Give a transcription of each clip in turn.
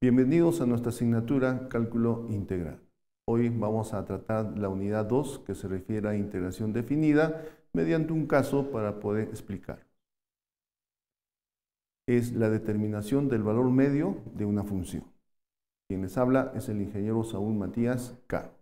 Bienvenidos a nuestra asignatura Cálculo Integral. Hoy vamos a tratar la unidad 2 que se refiere a integración definida mediante un caso para poder explicar. Es la determinación del valor medio de una función. Quien les habla es el ingeniero Saúl Matías k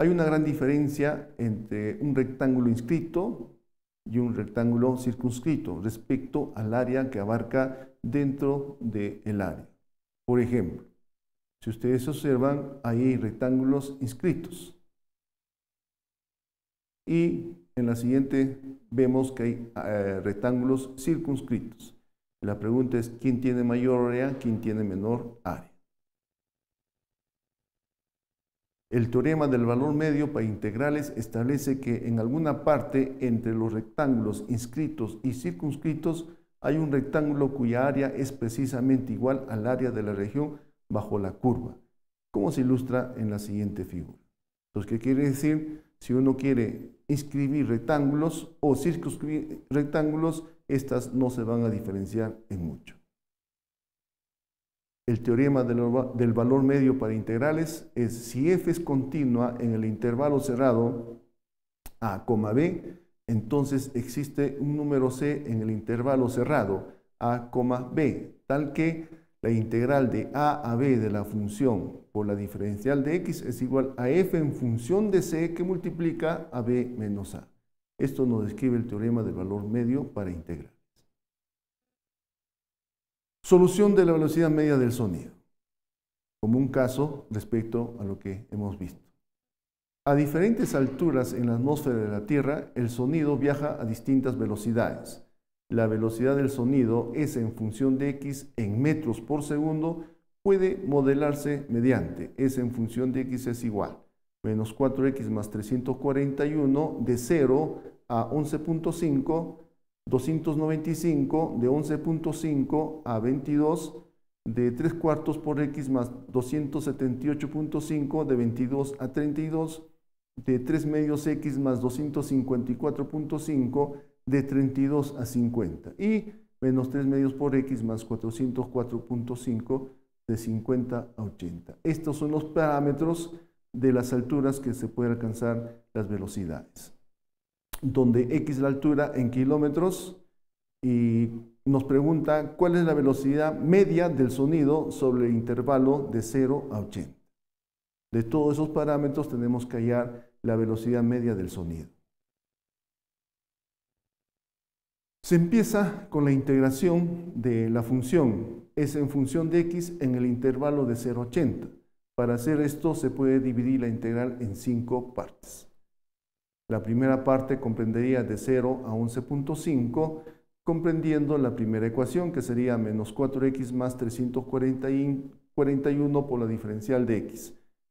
Hay una gran diferencia entre un rectángulo inscrito y un rectángulo circunscrito respecto al área que abarca dentro del el área. Por ejemplo, si ustedes observan, ahí hay rectángulos inscritos. Y en la siguiente vemos que hay eh, rectángulos circunscritos. La pregunta es, ¿quién tiene mayor área? ¿Quién tiene menor área? El teorema del valor medio para integrales establece que en alguna parte entre los rectángulos inscritos y circunscritos hay un rectángulo cuya área es precisamente igual al área de la región bajo la curva, como se ilustra en la siguiente figura. Entonces, pues, ¿qué quiere decir? Si uno quiere inscribir rectángulos o circunscribir rectángulos, estas no se van a diferenciar en mucho. El teorema del valor medio para integrales es si f es continua en el intervalo cerrado a, b, entonces existe un número c en el intervalo cerrado a, b, tal que la integral de a a b de la función por la diferencial de x es igual a f en función de c que multiplica a b menos a. Esto nos describe el teorema del valor medio para integrales. Solución de la velocidad media del sonido, como un caso respecto a lo que hemos visto. A diferentes alturas en la atmósfera de la Tierra, el sonido viaja a distintas velocidades. La velocidad del sonido es en función de x en metros por segundo, puede modelarse mediante s en función de x es igual menos 4x más 341 de 0 a 11.5, 295 de 11.5 a 22 de 3 cuartos por x más 278.5 de 22 a 32 de 3 medios X más 254.5 de 32 a 50 y menos 3 medios por X más 404.5 de 50 a 80. Estos son los parámetros de las alturas que se pueden alcanzar las velocidades, donde X la altura en kilómetros y nos pregunta cuál es la velocidad media del sonido sobre el intervalo de 0 a 80. De todos esos parámetros tenemos que hallar la velocidad media del sonido. Se empieza con la integración de la función S en función de x en el intervalo de 0.80. Para hacer esto se puede dividir la integral en cinco partes. La primera parte comprendería de 0 a 11.5, comprendiendo la primera ecuación que sería menos 4x más 341 por la diferencial de x.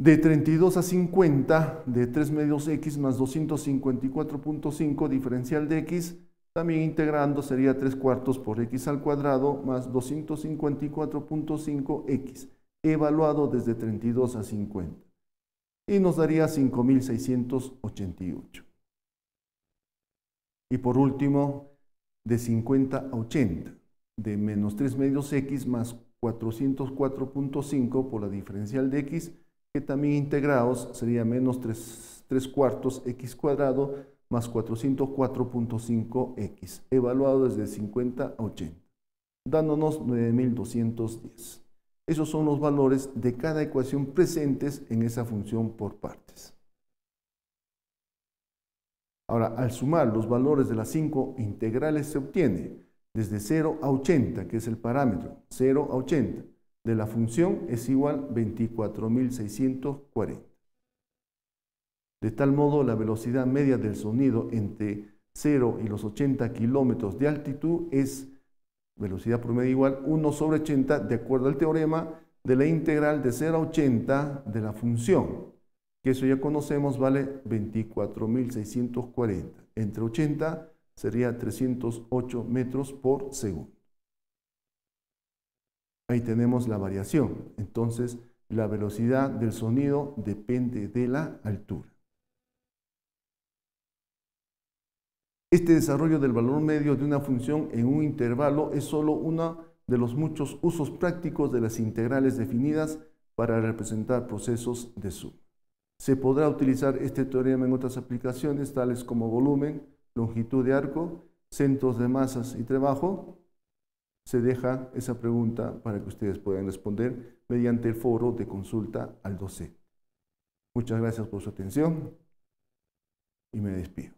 de 32 a 50 de 3 medios x más 254.5 diferencial de x, también integrando sería 3 cuartos por x al cuadrado más 254.5x, evaluado desde 32 a 50. Y nos daría 5.688. Y por último, de 50 a 80, de menos 3 medios x más 404.5 por la diferencial de x, que también integrados sería menos 3, 3 cuartos x cuadrado más 404.5x, evaluado desde 50 a 80, dándonos 9210. Esos son los valores de cada ecuación presentes en esa función por partes. Ahora, al sumar los valores de las 5 integrales se obtiene desde 0 a 80, que es el parámetro, 0 a 80, de la función es igual 24.640. De tal modo, la velocidad media del sonido entre 0 y los 80 kilómetros de altitud es velocidad promedio igual 1 sobre 80 de acuerdo al teorema de la integral de 0 a 80 de la función, que eso ya conocemos vale 24.640. Entre 80 sería 308 metros por segundo ahí tenemos la variación. Entonces, la velocidad del sonido depende de la altura. Este desarrollo del valor medio de una función en un intervalo es solo uno de los muchos usos prácticos de las integrales definidas para representar procesos de suma. Se podrá utilizar este teorema en otras aplicaciones tales como volumen, longitud de arco, centros de masas y trabajo, se deja esa pregunta para que ustedes puedan responder mediante el foro de consulta al 12. Muchas gracias por su atención y me despido.